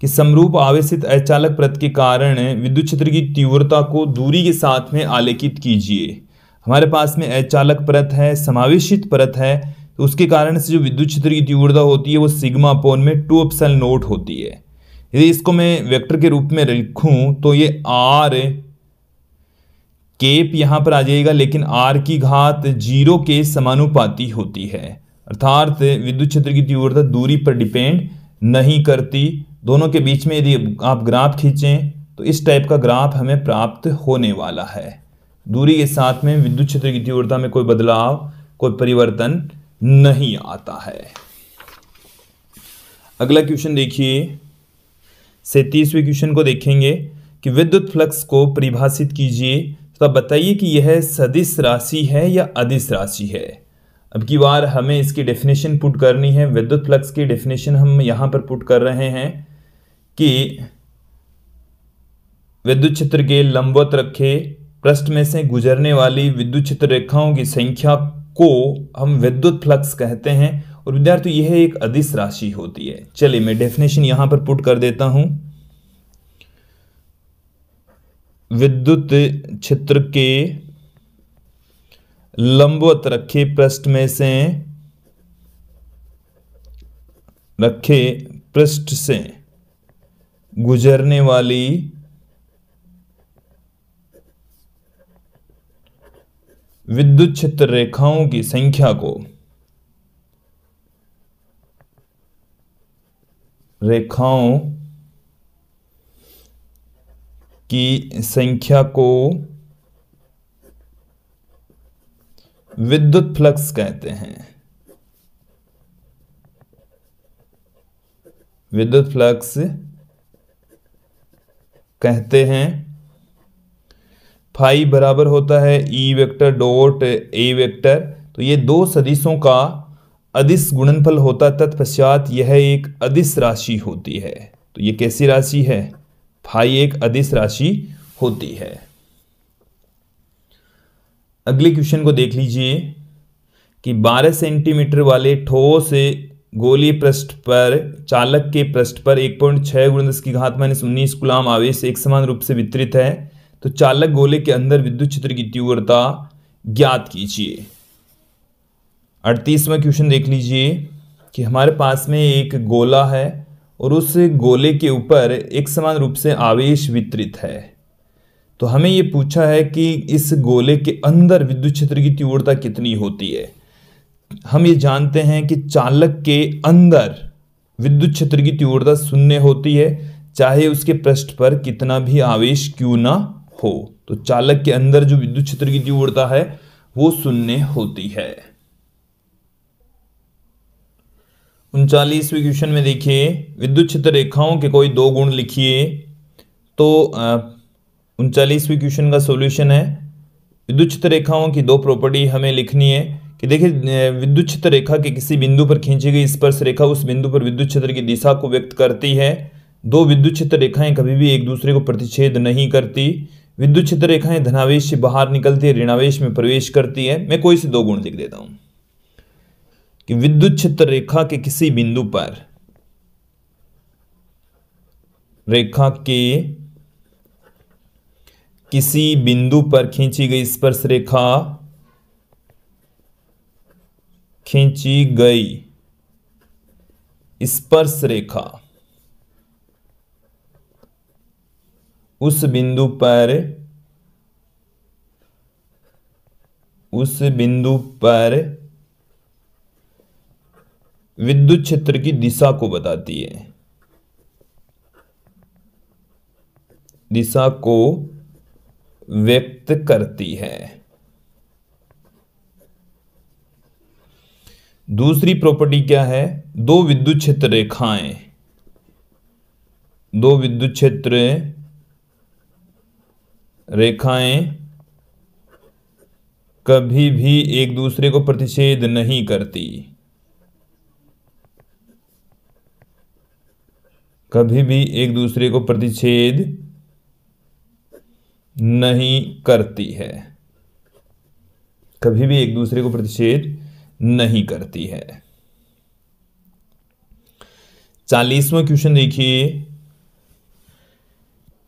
कि समरूप आवेशित अचालक प्रत के कारण विद्युत क्षेत्र की तीव्रता को दूरी के साथ में आलेखित कीजिए हमारे पास में अचालक प्रत है समावेशित प्रत है तो उसके कारण से जो विद्युत क्षेत्र की तीव्रता होती है वो सिग्मा पोन में टू ऑप्शन नोट होती है यदि इसको मैं वेक्टर के रूप में लिखूं तो ये आर केप यहां पर आ जाएगा लेकिन आर की घात जीरो के समानुपाती होती है अर्थात विद्युत क्षेत्र की तीव्रता दूरी पर डिपेंड नहीं करती दोनों के बीच में यदि आप ग्राफ खींचें तो इस टाइप का ग्राफ हमें प्राप्त होने वाला है दूरी के साथ में विद्युत क्षेत्र की तीव्रता में कोई बदलाव कोई परिवर्तन नहीं आता है अगला क्वेश्चन देखिए सैंतीसवें क्वेश्चन को देखेंगे कि विद्युत फ्लक्स को परिभाषित कीजिए तो बताइए कि यह सदिश राशि है या अदिश राशि है अब की बार हमें इसकी डेफिनेशन पुट करनी है विद्युत फ्लक्स की डेफिनेशन हम यहाँ पर पुट कर रहे हैं कि विद्युत क्षेत्र के लंबवत रखे पृष्ठ में से गुजरने वाली विद्युत क्षेत्र रेखाओं की संख्या को हम विद्युत फ्लक्स कहते हैं और विद्यार्थी यह एक अदिश राशि होती है चलिए मैं डेफिनेशन यहां पर पुट कर देता हूं विद्युत क्षेत्र के लंबवत रखे पृष्ठ में से रखे पृष्ठ से गुजरने वाली विद्युत क्षेत्र रेखाओं की संख्या को रेखाओं की संख्या को विद्युत फ्लक्स कहते हैं विद्युत फ्लक्स कहते हैं फाइव बराबर होता है E vector dot A vector तो ये दो सदिशों का अधिस गुणनफल होता तत्पश्चात यह एक अधिस राशि होती है तो यह कैसी राशि है फाई एक अदिश राशि होती है अगले क्वेश्चन को देख लीजिए कि 12 सेंटीमीटर वाले ठोस गोली पृष्ठ पर चालक के पृष्ठ पर एक पॉइंट छः गुण दस की घात माइनस उन्नीस गुलाम आवेश एक समान रूप से वितरित है तो चालक गोले के अंदर विद्युत क्षेत्र की तीव्रता ज्ञात कीजिए अड़तीसवा क्वेश्चन देख लीजिए कि हमारे पास में एक गोला है और उस गोले के ऊपर एक समान रूप से आवेश वितरित है तो हमें ये पूछा है कि इस गोले के अंदर विद्युत क्षेत्र की तीव्रता कितनी होती है हम ये जानते हैं कि चालक के अंदर विद्युत क्षेत्र की तीव्रता शून्य होती है चाहे उसके पृष्ठ पर कितना भी आवेश क्यों ना हो तो चालक के अंदर जो विद्युत क्षेत्र की तीव्रता है वो शून्य होती है उनचालीसवें क्वेश्चन में देखिए विद्युत क्षेत्र रेखाओं के कोई दो गुण लिखिए तो उनचालीसवें क्वेश्चन का सोल्यूशन है विद्युत क्षेत्र रेखाओं की दो प्रॉपर्टी हमें लिखनी है कि देखिए विद्युत क्षेत्र रेखा के किसी बिंदु पर खींची गई स्पर्श रेखा उस बिंदु पर विद्युत क्षेत्र की दिशा को व्यक्त करती है दो विद्युत क्षेत्र रेखाएं कभी भी एक दूसरे को प्रतिच्छेद नहीं करती विद्युत क्षेत्र रेखाएं धनावेश से बाहर निकलती है ऋणावेश में प्रवेश करती है मैं कोई से दो गुण लिख देता हूँ कि विद्युत क्षेत्र रेखा के किसी बिंदु पर रेखा के किसी बिंदु पर खींची गई स्पर्श रेखा खींची गई स्पर्श रेखा उस बिंदु पर उस बिंदु पर विद्युत क्षेत्र की दिशा को बताती है दिशा को व्यक्त करती है दूसरी प्रॉपर्टी क्या है दो विद्युत क्षेत्र रेखाएं दो विद्युत क्षेत्र रेखाएं कभी भी एक दूसरे को प्रतिषेध नहीं करती कभी भी एक दूसरे को प्रतिच्छेद नहीं करती है कभी भी एक दूसरे को प्रतिच्छेद नहीं करती है चालीसवा क्वेश्चन देखिए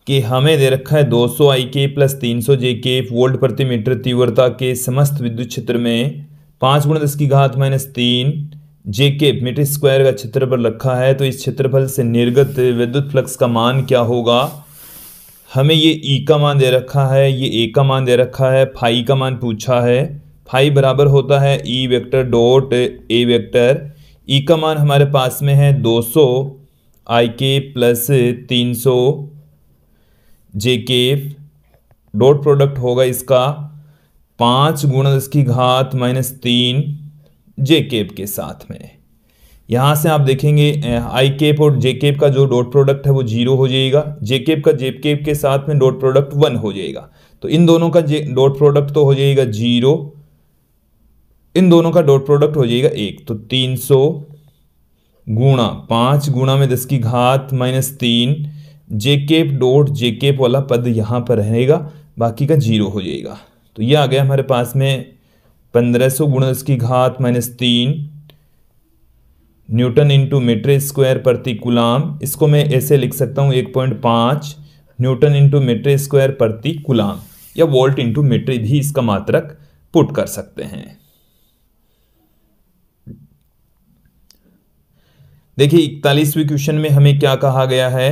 कि हमें दे रखा है 200 सौ आई के प्लस तीन सौ जे के वोल्ट प्रति मीटर तीव्रता के समस्त विद्युत क्षेत्र में पांच गुण दस की घात माइनस तीन जे के मीटर स्क्वायर का क्षेत्रफल रखा है तो इस क्षेत्रफल से निर्गत विद्युत फ्लक्स का मान क्या होगा हमें ये ई e का मान दे रखा है ये ए का मान दे रखा है फाई का मान पूछा है फाई बराबर होता है E e vector dot A vector E e का मान हमारे पास में है 200 सौ आई के प्लस तीन सौ जे के डॉट प्रोडक्ट होगा इसका पाँच गुणा इसकी घात माइनस तीन जे केप के साथ में यहाँ से आप देखेंगे आई केप और जे केप का जो डॉट प्रोडक्ट है वो जीरो हो जाएगा जे केप का जे केप के साथ में डॉट प्रोडक्ट वन हो जाएगा तो इन दोनों का जे डॉट प्रोडक्ट तो हो जाएगा जीरो इन दोनों का डॉट प्रोडक्ट हो जाएगा एक तो तीन सौ गुणा पाँच गुणा में दस की घात माइनस तीन J cap dot J cap वाला पद यहाँ पर रहेगा बाकी का जीरो हो जाएगा तो ये आ गया हमारे पास में पंद्रह सौ गुण की घात माइनस तीन न्यूटन इंटू मीटर स्क्वायर प्रति गुलाम इसको मैं ऐसे लिख सकता हूँ एक पॉइंट पाँच न्यूटन इंटू मीटर स्क्वायर प्रति गुलाम या वोल्ट इंटू मीटर भी इसका मात्रक पुट कर सकते हैं देखिए इकतालीसवीं क्वेश्चन में हमें क्या कहा गया है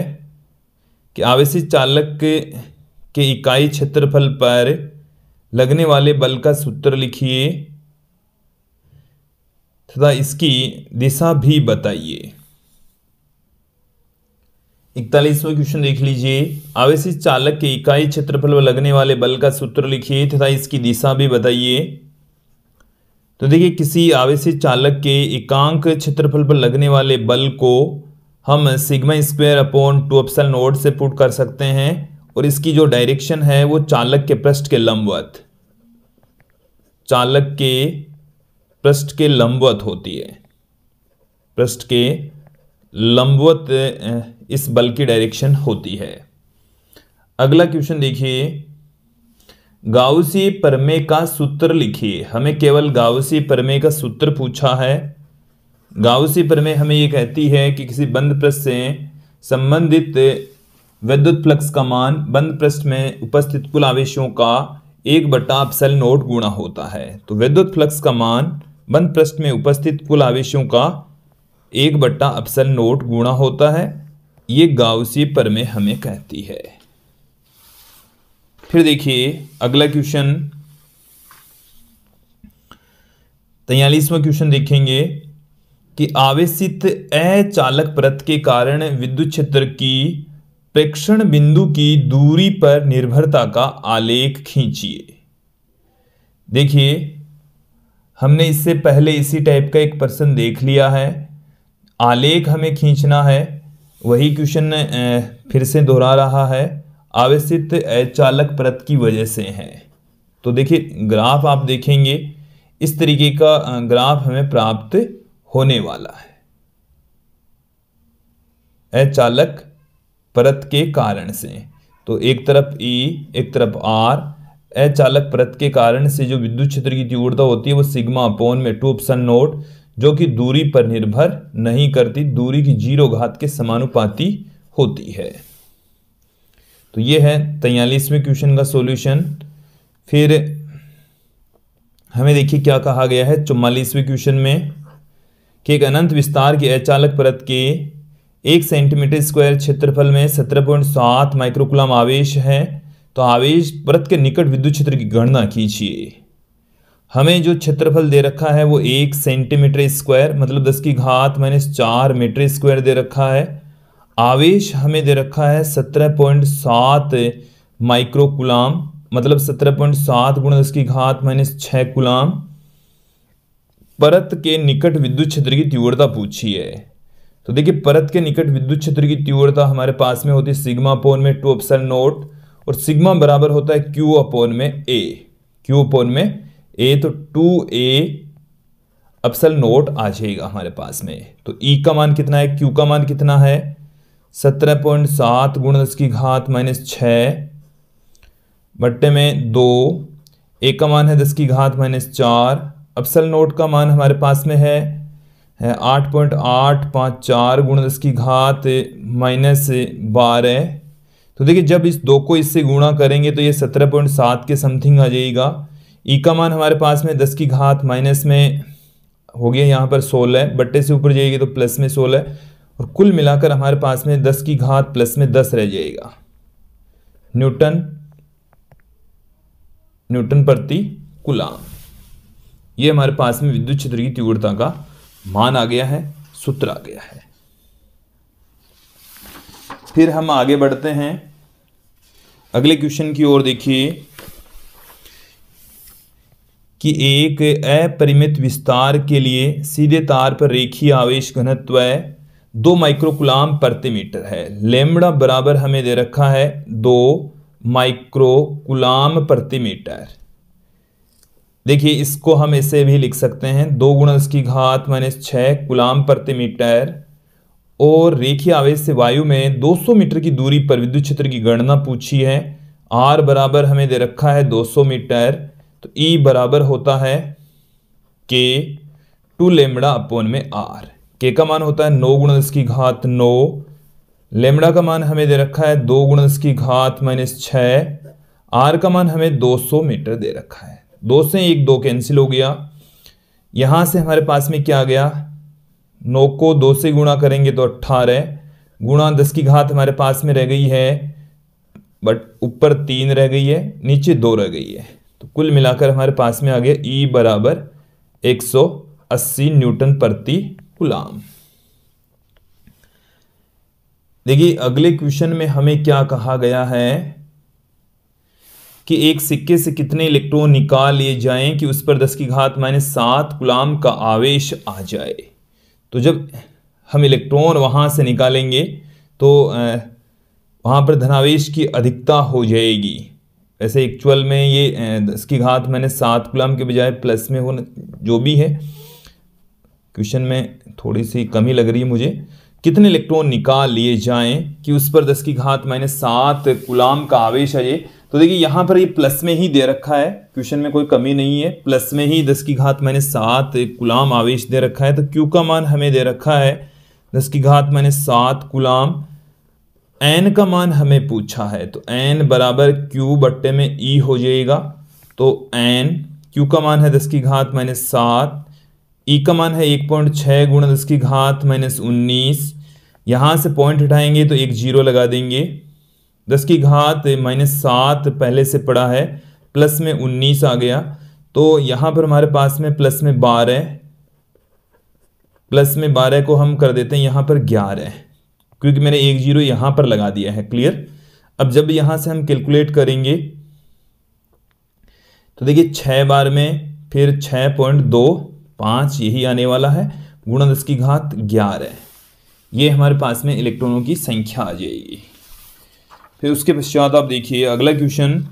कि आवेशित चालक के, के इकाई क्षेत्रफल पर लगने वाले बल का सूत्र लिखिए तथा इसकी दिशा भी बताइए इकतालीसवा क्वेश्चन देख लीजिए आवेशित चालक के इकाई क्षेत्रफल व लगने वाले बल का सूत्र लिखिए तथा इसकी दिशा भी बताइए तो देखिए किसी आवेशित चालक के एकांक क्षेत्रफल पर लगने वाले बल को हम sigma square upon two epsilon naught से पुट कर सकते हैं और इसकी जो डायरेक्शन है वो चालक के पृष्ठ के लंबवत चालक के पृष्ठ के लंबवत होती है पृष्ठ के लंबवत इस बल की डायरेक्शन होती है अगला क्वेश्चन देखिए गाउसी परमे का सूत्र लिखिए हमें केवल गाउसी परमे का सूत्र पूछा है गाउसी परमे हमें ये कहती है कि किसी बंद प्रश्न से संबंधित विद्युत फ्लक्स का मान बंद पृष्ठ में उपस्थित कुल आवेशों का एक बटा अपसल नोट गुणा होता है तो विद्युत फ्लक्स का मान बंद पृष्ठ में उपस्थित कुल आवेशों का एक बट्टा अपसल नोट गुणा होता है ये गाउसी पर में हमें कहती है फिर देखिए अगला क्वेश्चन तैयलीसवा क्वेश्चन देखेंगे कि आवेशित अचालक परत के कारण विद्युत क्षेत्र की प्रेक्षण बिंदु की दूरी पर निर्भरता का आलेख खींचिए देखिए हमने इससे पहले इसी टाइप का एक प्रश्न देख लिया है आलेख हमें खींचना है वही क्वेश्चन फिर से दोहरा रहा है आवेशित चालक परत की वजह से है तो देखिए ग्राफ आप देखेंगे इस तरीके का ग्राफ हमें प्राप्त होने वाला है अचालक परत के कारण से तो एक तरफ ई e, एक तरफ आर अचालक परत के कारण से जो विद्युत क्षेत्र की तीव्रता होती है वो सिग्मा अपोन में टू ऑप्शन नोट जो कि दूरी पर निर्भर नहीं करती दूरी की जीरो घात के समानुपाती होती है तो ये है तैयलीसवें क्वेश्चन का सॉल्यूशन फिर हमें देखिए क्या कहा गया है चौवालीसवें क्वेश्चन में कि एक अनंत विस्तार के अचालक परत के एक सेंटीमीटर स्क्वायर क्षेत्रफल में सत्रह पॉइंट सात माइक्रोकुलम आवेश है तो आवेश परत के निकट विद्युत क्षेत्र की गणना कीजिए हमें जो क्षेत्रफल दे रखा है वो एक सेंटीमीटर स्क्वायर मतलब दस की घात माइनस चार मीटर स्क्वायर दे रखा है आवेश हमें दे रखा है सत्रह पॉइंट सात माइक्रोकुलाम मतलब सत्रह पॉइंट सात गुण दस की घात माइनस छः कुलाम परत के निकट विद्युत क्षेत्र की तीव्रता पूछी है तो देखिए परत के निकट विद्युत क्षेत्र की तीव्रता हमारे पास में होती है सिग्मा अपोन में टू ऑप्शन नोट और सिग्मा बराबर होता है क्यू अपोन में ए क्यू अपोन में ए तो टू ए अपसल नोट आ जाएगा हमारे पास में तो ई का मान कितना है क्यू का मान कितना है सत्रह पॉइंट सात गुण दस की घात माइनस छ बट्टे में दो ए का मान है दस की घात माइनस चार अपसल नोट का मान हमारे पास में है है आठ पॉइंट आठ पाँच चार गुणा दस की घात माइनस बारह तो देखिए जब इस दो को इससे गुणा करेंगे तो ये सत्रह पॉइंट सात के समथिंग आ जाएगा ई का मान हमारे पास में दस की घात माइनस में हो गया यहाँ पर सोलह बट्टे से ऊपर जाएगी तो प्लस में सोलह और कुल मिलाकर हमारे पास में दस की घात प्लस में दस रह जाएगा न्यूटन न्यूटन प्रति कुलाम ये हमारे पास में विद्युत क्षेत्र की तीव्रता का मान आ गया है सूत्र आ गया है फिर हम आगे बढ़ते हैं अगले क्वेश्चन की ओर देखिए कि एक अपरिमित विस्तार के लिए सीधे तार पर रेखीय आवेश घनत्व दो माइक्रोकुलाम प्रति मीटर है लेमड़ा बराबर हमें दे रखा है दो माइक्रोकुलाम प्रति मीटर देखिए इसको हम ऐसे भी लिख सकते हैं दो गुणस की घात माइनस छः गुलाम प्रति मीटर और रेखीय आवेश से वायु में 200 मीटर की दूरी पर विद्युत क्षेत्र की गणना पूछी है आर बराबर हमें दे रखा है 200 मीटर तो ई बराबर होता है के टू लेमड़ा अपोन में आर के का मान होता है नौ गुणस की घात नौ लेमड़ा का मान हमें दे रखा है दो गुणस की घात माइनस छः आर का मान हमें सौ मीटर दे रखा है दो से एक दो कैंसिल हो गया यहाँ से हमारे पास में क्या आ गया नौ को दो से गुणा करेंगे तो अट्ठारह गुणा दस की घात हमारे पास में रह गई है बट ऊपर तीन रह गई है नीचे दो रह गई है तो कुल मिलाकर हमारे पास में आ गया ई e बराबर एक सौ अस्सी न्यूटन प्रति गुलाम देखिए अगले क्वेश्चन में हमें क्या कहा गया है कि एक सिक्के से कितने इलेक्ट्रॉन निकाल लिए जाएं कि उस पर दस की घात माइनस सात गुलाम का आवेश आ जाए तो जब हम इलेक्ट्रॉन वहाँ से निकालेंगे तो वहाँ पर धनावेश की अधिकता हो जाएगी वैसे एक्चुअल में ये दस की घात मैंने सात गुलाम के बजाय प्लस में होना जो भी है क्वेश्चन में थोड़ी सी कमी लग रही है मुझे कितने इलेक्ट्रॉन निकाल लिए जाएं कि उस पर दस की घात माइनस सात गुलाम का आवेश आ जाए तो देखिए यहाँ पर ये प्लस में ही दे रखा है क्वेश्चन में कोई कमी नहीं है प्लस में ही दस की घात मैंने सात गुलाम आवेश दे रखा है तो क्यू का मान हमें दे रखा है दस की घात मैंने सात गुलाम एन का मान हमें पूछा है तो एन बराबर क्यू बट्टे में ई e हो जाएगा तो एन क्यू का मान है दस की घात मैंने सात ई e का मान है एक पॉइंट छः गुणा दस की घात माइनस उन्नीस यहाँ से पॉइंट हटाएंगे तो एक जीरो लगा देंगे दस की घात माइनस सात पहले से पड़ा है प्लस में उन्नीस आ गया तो यहाँ पर हमारे पास में प्लस में बारह प्लस में बारह को हम कर देते हैं यहाँ पर ग्यारह क्योंकि मैंने एक जीरो यहाँ पर लगा दिया है क्लियर अब जब यहाँ से हम कैलकुलेट करेंगे तो देखिए छः बार में फिर छः पॉइंट दो पाँच यही आने वाला है गुणा दस की घात ग्यारह ये हमारे पास में इलेक्ट्रॉनों की संख्या आ जाएगी फिर उसके पश्चात आप देखिए अगला क्वेश्चन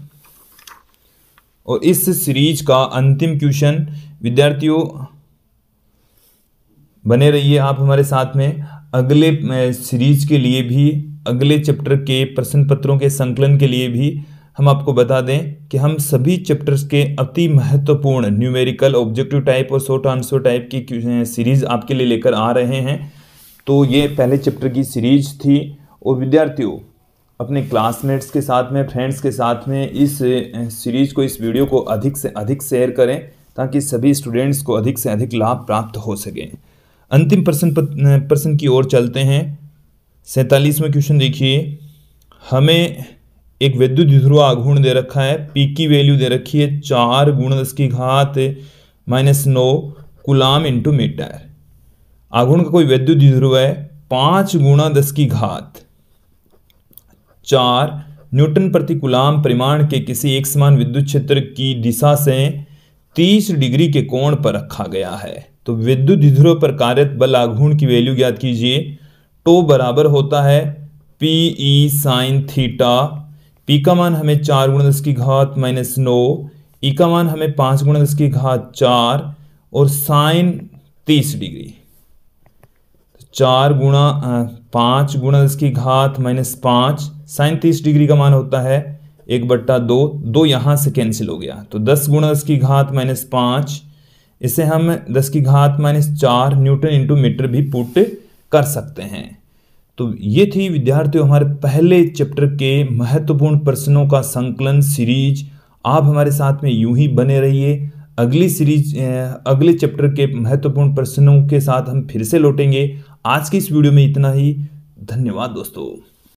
और इस सीरीज का अंतिम क्वेश्चन विद्यार्थियों बने रहिए आप हमारे साथ में अगले सीरीज के लिए भी अगले चैप्टर के प्रश्न पत्रों के संकलन के लिए भी हम आपको बता दें कि हम सभी चैप्टर्स के अति महत्वपूर्ण न्यूमेरिकल ऑब्जेक्टिव टाइप और शॉर्ट आंसर टाइप की सीरीज़ आपके लिए लेकर आ रहे हैं तो ये पहले चैप्टर की सीरीज थी और विद्यार्थियों अपने क्लासमेट्स के साथ में फ्रेंड्स के साथ में इस सीरीज़ को इस वीडियो को अधिक से अधिक शेयर करें ताकि सभी स्टूडेंट्स को अधिक से अधिक लाभ प्राप्त हो सके अंतिम प्रश्न प्रश्न की ओर चलते हैं सैंतालीसवें क्वेश्चन देखिए हमें एक विद्युत ध्रुव आघूर्ण दे रखा है पी की वैल्यू दे रखी है चार गुण दस की घात माइनस नौ गुलाम इंटू मीटर आघूर्ण का कोई वैद्युत ध्रुव है पाँच गुणा दस की घात चार न्यूटन प्रति गुलाम परिमाण के किसी एक समान विद्युत क्षेत्र की दिशा से 30 डिग्री के कोण पर रखा गया है तो विद्युत ध्रुव पर कार्यत बल आघूर्ण की वैल्यू ज्ञात कीजिए टो बराबर होता है P E sine theta P का मान हमें चार गुण दस की घात माइनस नौ ई का मान हमें पाँच गुण दस की घात चार और साइन तीस डिग्री चार गुणा पाँच गुणा इसकी घात माइनस पाँच साइन तीस डिग्री का मान होता है एक बट्टा दो दो यहाँ से कैंसिल हो गया तो दस गुणा इसकी घात माइनस पाँच इसे हम दस की घात माइनस चार न्यूटन इंटू मीटर भी पुट कर सकते हैं तो ये थी विद्यार्थियों हमारे पहले चैप्टर के महत्वपूर्ण प्रश्नों का संकलन सीरीज आप हमारे साथ में यूं ही बने रहिए अगली सीरीज अगले चैप्टर के महत्वपूर्ण प्रश्नों के साथ हम फिर से लौटेंगे आज की इस वीडियो में इतना ही धन्यवाद दोस्तों